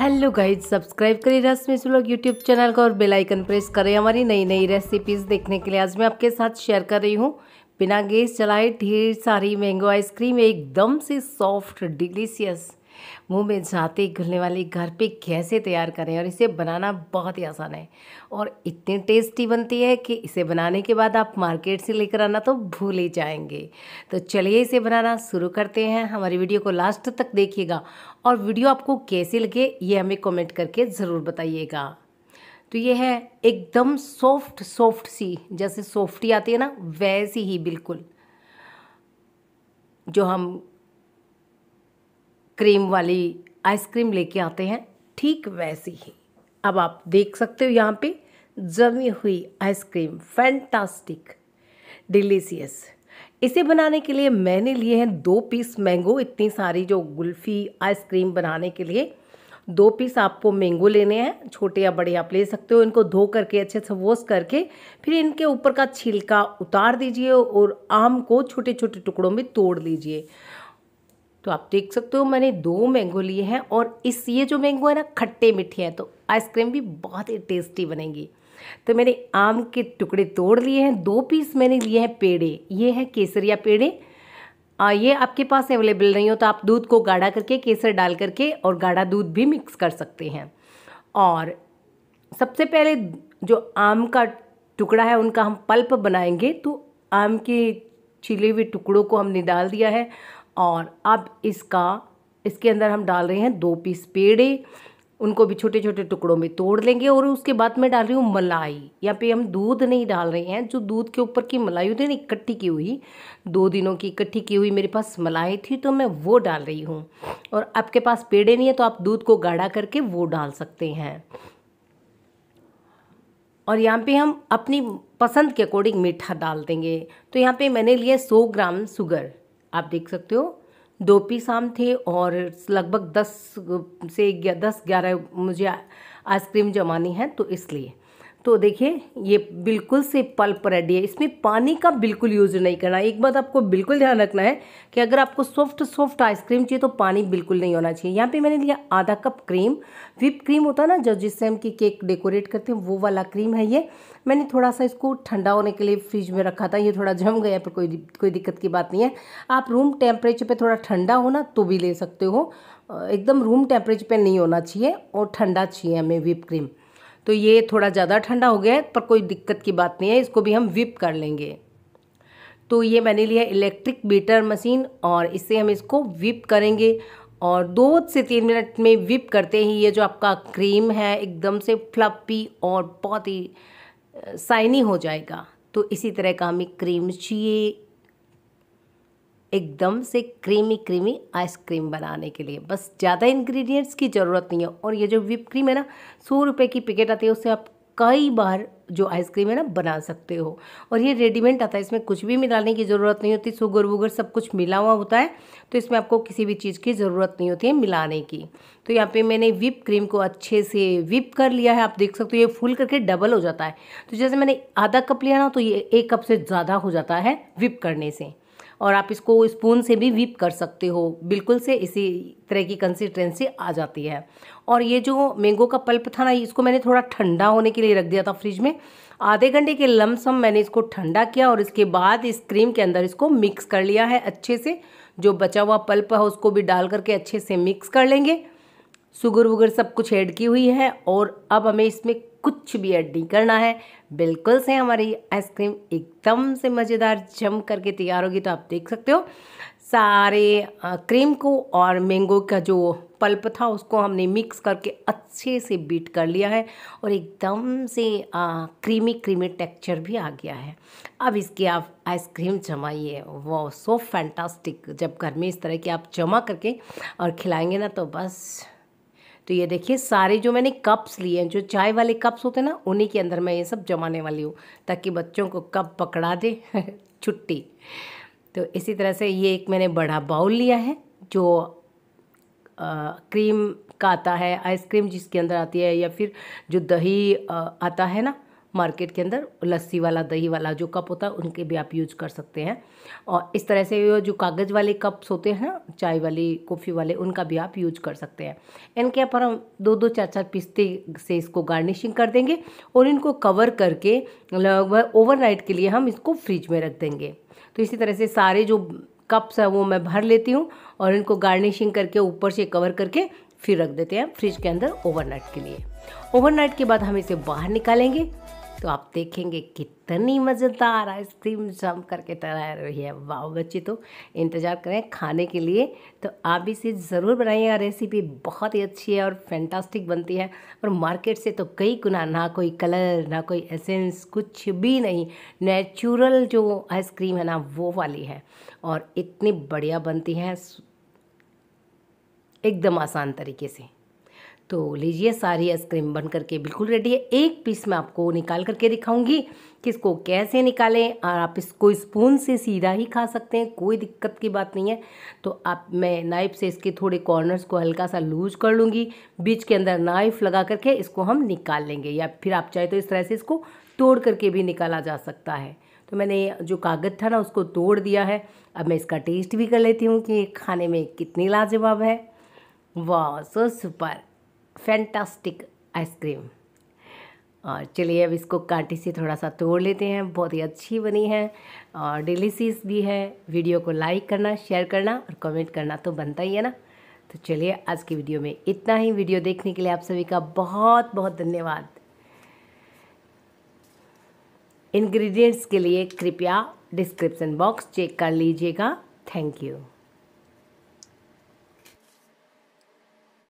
hello guys subscribe करें रश्मि सुलोक YouTube channel का और बेल आइकन प्रेस करें हमारी नई नई रेसिपीज़ देखने के लिए आज मैं आपके साथ शेयर कर रही हूँ बिना गैस चलाए ढेर सारी मैंगो आइसक्रीम एकदम से सॉफ्ट डिलीशियस मुंह में जाते घुलने वाली घर पे कैसे तैयार करें और इसे बनाना बहुत ही आसान है और इतनी टेस्टी बनती है कि इसे बनाने के बाद आप मार्केट से लेकर आना तो भूल ही जाएंगे तो चलिए इसे बनाना शुरू करते हैं हमारी वीडियो को लास्ट तक देखिएगा और वीडियो आपको कैसे लगे ये हमें कॉमेंट करके ज़रूर बताइएगा तो ये है एकदम सॉफ्ट सॉफ्ट सी जैसे सॉफ्टी आती है ना वैसी ही बिल्कुल जो हम क्रीम वाली आइसक्रीम लेके आते हैं ठीक वैसी ही अब आप देख सकते हो यहाँ पे जमी हुई आइसक्रीम फैंटास्टिक डिलीशियस इसे बनाने के लिए मैंने लिए हैं दो पीस मैंगो इतनी सारी जो गुल्फी आइसक्रीम बनाने के लिए दो पीस आपको मैंगो लेने हैं छोटे या बड़े आप ले सकते हो इनको धो करके अच्छे से वॉश करके फिर इनके ऊपर का छिलका उतार दीजिए और आम को छोटे छोटे टुकड़ों में तोड़ लीजिए तो आप देख सकते हो मैंने दो मैंगो लिए हैं और इस ये जो मैंगो है ना खट्टे मीठे हैं तो आइसक्रीम भी बहुत ही टेस्टी बनेंगी तो मैंने आम के टुकड़े तोड़ लिए हैं दो पीस मैंने लिए हैं पेड़े ये हैं केसरिया पेड़े आ, ये आपके पास अवेलेबल नहीं हो तो आप दूध को गाढ़ा करके केसर डाल करके और गाढ़ा दूध भी मिक्स कर सकते हैं और सबसे पहले जो आम का टुकड़ा है उनका हम पल्प बनाएंगे तो आम के छिले हुए टुकड़ों को हमने डाल दिया है और अब इसका इसके अंदर हम डाल रहे हैं दो पीस पेड़े उनको भी छोटे छोटे टुकड़ों में तोड़ लेंगे और उसके बाद मैं डाल रही हूँ मलाई यहाँ पे हम दूध नहीं डाल रहे हैं जो दूध के ऊपर की मलाई होती है ना इकट्ठी की हुई दो दिनों की इकट्ठी की हुई मेरे पास मलाई थी तो मैं वो डाल रही हूँ और आपके पास पेड़े नहीं है तो आप दूध को गाढ़ा करके वो डाल सकते हैं और यहाँ पे हम अपनी पसंद के अकॉर्डिंग मीठा डाल देंगे तो यहाँ पे मैंने लिया 100 ग्राम शुगर आप देख सकते हो दो पीस आम थे और लगभग दस से दस ग्यारह मुझे आइसक्रीम जमानी है तो इसलिए तो देखिए ये बिल्कुल से पल्प रेडी है इसमें पानी का बिल्कुल यूज नहीं करना एक बात आपको बिल्कुल ध्यान रखना है कि अगर आपको सॉफ्ट सॉफ्ट आइसक्रीम चाहिए तो पानी बिल्कुल नहीं होना चाहिए यहाँ पे मैंने लिया आधा कप क्रीम विप क्रीम होता है ना जो जिससे हम की केक डेकोरेट करते हैं वो वाला क्रीम है ये मैंने थोड़ा सा इसको ठंडा होने के लिए फ्रिज में रखा था ये थोड़ा जम गया पर कोई कोई दिक्कत की बात नहीं है आप रूम टेम्परेचर पर थोड़ा ठंडा होना तो भी ले सकते हो एकदम रूम टेम्परेचर पर नहीं होना चाहिए और ठंडा चाहिए हमें विप क्रीम तो ये थोड़ा ज़्यादा ठंडा हो गया है पर कोई दिक्कत की बात नहीं है इसको भी हम विप कर लेंगे तो ये मैंने लिया इलेक्ट्रिक बीटर मशीन और इससे हम इसको विप करेंगे और दो से तीन मिनट में विप करते ही ये जो आपका क्रीम है एकदम से फ्लपी और बहुत ही साइनी हो जाएगा तो इसी तरह का हमें क्रीम चाहिए एकदम से क्रीमी क्रीमी आइसक्रीम बनाने के लिए बस ज़्यादा इंग्रेडिएंट्स की ज़रूरत नहीं है और ये जो विप क्रीम है ना सौ रुपये की पैकेट आती है उससे आप कई बार जो आइसक्रीम है ना बना सकते हो और ये रेडीमेड आता है इसमें कुछ भी मिलाने की ज़रूरत नहीं होती शुगर वुगर सब कुछ मिला हुआ होता है तो इसमें आपको किसी भी चीज़ की ज़रूरत नहीं होती है मिलाने की तो यहाँ पे मैंने विप क्रीम को अच्छे से विप कर लिया है आप देख सकते हो ये फुल करके डबल हो जाता है तो जैसे मैंने आधा कप लिया ना तो ये एक कप से ज़्यादा हो जाता है विप करने से और आप इसको स्पून से भी वीप कर सकते हो बिल्कुल से इसी तरह की कंसिस्टेंसी आ जाती है और ये जो मैंगो का पल्प था ना इसको मैंने थोड़ा ठंडा होने के लिए रख दिया था फ्रिज में आधे घंटे के लमसम मैंने इसको ठंडा किया और इसके बाद इस क्रीम के अंदर इसको मिक्स कर लिया है अच्छे से जो बचा हुआ पल्प है उसको भी डाल करके अच्छे से मिक्स कर लेंगे शुगर वुगर सब कुछ ऐड की हुई है और अब हमें इसमें कुछ भी ऐड नहीं करना है बिल्कुल से हमारी आइसक्रीम एकदम से मज़ेदार जम करके तैयार होगी तो आप देख सकते हो सारे क्रीम को और मैंगो का जो पल्प था उसको हमने मिक्स करके अच्छे से बीट कर लिया है और एकदम से आ, क्रीमी क्रीमी टेक्सचर भी आ गया है अब इसकी आप आइसक्रीम जमाइए वो सो फैंटास्टिक जब घर में इस तरह की आप जमा करके और खिलाएंगे ना तो बस तो ये देखिए सारे जो मैंने कप्स लिए हैं जो चाय वाले कप्स होते हैं ना उन्हीं के अंदर मैं ये सब जमाने वाली हूँ ताकि बच्चों को कप पकड़ा दे छुट्टी तो इसी तरह से ये एक मैंने बड़ा बाउल लिया है जो आ, क्रीम का आता है आइसक्रीम जिसके अंदर आती है या फिर जो दही आ, आता है ना मार्केट के अंदर लस्सी वाला दही वाला जो कप होता है उनके भी आप यूज कर सकते हैं और इस तरह से जो कागज़ वाले कप्स होते हैं चाय वाली कॉफ़ी वाले उनका भी आप यूज कर सकते हैं इनके ऊपर हम दो दो चार चार पिस्ते से इसको गार्निशिंग कर देंगे और इनको कवर करके लगभग ओवरनाइट के लिए हम इसको फ्रिज में रख देंगे तो इसी तरह से सारे जो कप्स हैं वो मैं भर लेती हूँ और इनको गार्निशिंग करके ऊपर से कवर करके फिर रख देते हैं फ्रिज के अंदर ओवरनाइट के लिए ओवरनाइट के बाद हम इसे बाहर निकालेंगे तो आप देखेंगे कितनी मज़ेदार आइसक्रीम जम करके तैयार रही है वाह बच्चे तो इंतज़ार करें खाने के लिए तो आप इसे ज़रूर बनाइएगा रेसिपी बहुत ही अच्छी है और फैंटास्टिक बनती है और मार्केट से तो कई गुना ना कोई कलर ना कोई एसेंस कुछ भी नहीं नेचुरल जो आइसक्रीम है ना वो वाली है और इतनी बढ़िया बनती है एकदम आसान तरीके से तो लीजिए सारी आइसक्रीम बन करके बिल्कुल रेडी है एक पीस मैं आपको निकाल करके दिखाऊंगी कि इसको कैसे निकालें और आप इसको स्पून से सीधा ही खा सकते हैं कोई दिक्कत की बात नहीं है तो आप मैं नाइफ से इसके थोड़े कॉर्नर्स को हल्का सा लूज कर लूँगी बीच के अंदर नाइफ लगा करके इसको हम निकाल लेंगे या फिर आप चाहे तो इस तरह से इसको तोड़ करके भी निकाला जा सकता है तो मैंने जो कागज़ था ना उसको तोड़ दिया है अब मैं इसका टेस्ट भी कर लेती हूँ कि खाने में कितनी लाजवाब है वाह सो सुपर फैंटास्टिक आइसक्रीम और चलिए अब इसको कांटे से थोड़ा सा तोड़ लेते हैं बहुत ही अच्छी बनी है और uh, डिलीसीस भी है वीडियो को लाइक करना शेयर करना और कमेंट करना तो बनता ही है ना तो चलिए आज की वीडियो में इतना ही वीडियो देखने के लिए आप सभी का बहुत बहुत धन्यवाद इंग्रेडिएंट्स के लिए कृपया डिस्क्रिप्शन बॉक्स चेक कर लीजिएगा थैंक यू